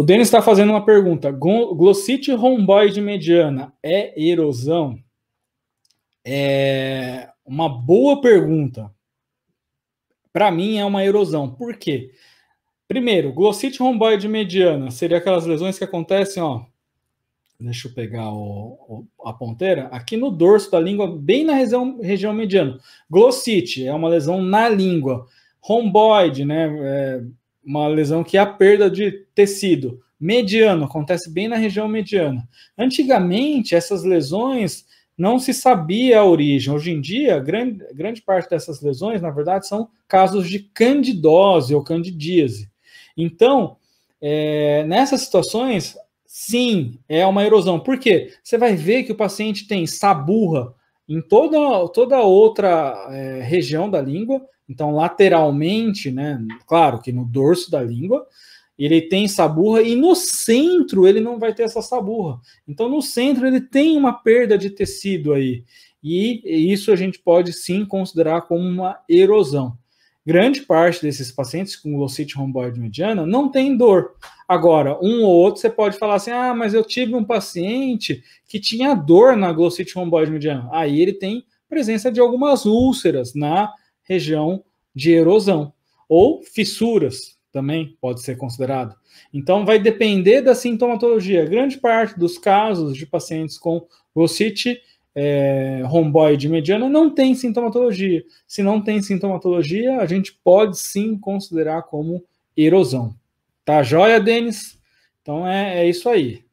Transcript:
O Denis está fazendo uma pergunta. Glossite romboide mediana é erosão? É uma boa pergunta. Para mim é uma erosão. Por quê? Primeiro, glossite romboide mediana seria aquelas lesões que acontecem, ó. Deixa eu pegar o, o, a ponteira. Aqui no dorso da língua, bem na região, região mediana. Glossite é uma lesão na língua. Romboide, né? É, uma lesão que é a perda de tecido mediano, acontece bem na região mediana. Antigamente, essas lesões não se sabia a origem. Hoje em dia, grande, grande parte dessas lesões, na verdade, são casos de candidose ou candidíase. Então, é, nessas situações, sim, é uma erosão. Por quê? Você vai ver que o paciente tem saburra, em toda, toda outra é, região da língua, então lateralmente, né, claro que no dorso da língua, ele tem saburra e no centro ele não vai ter essa saburra. Então no centro ele tem uma perda de tecido aí. E isso a gente pode sim considerar como uma erosão grande parte desses pacientes com glossite romboide mediana não tem dor. Agora, um ou outro você pode falar assim: ah, mas eu tive um paciente que tinha dor na glossite romboide mediana. Aí ele tem presença de algumas úlceras na região de erosão ou fissuras também pode ser considerado. Então vai depender da sintomatologia. Grande parte dos casos de pacientes com glossite é, romboide de mediana não tem sintomatologia. Se não tem sintomatologia, a gente pode sim considerar como erosão. Tá joia, Denis? Então é, é isso aí.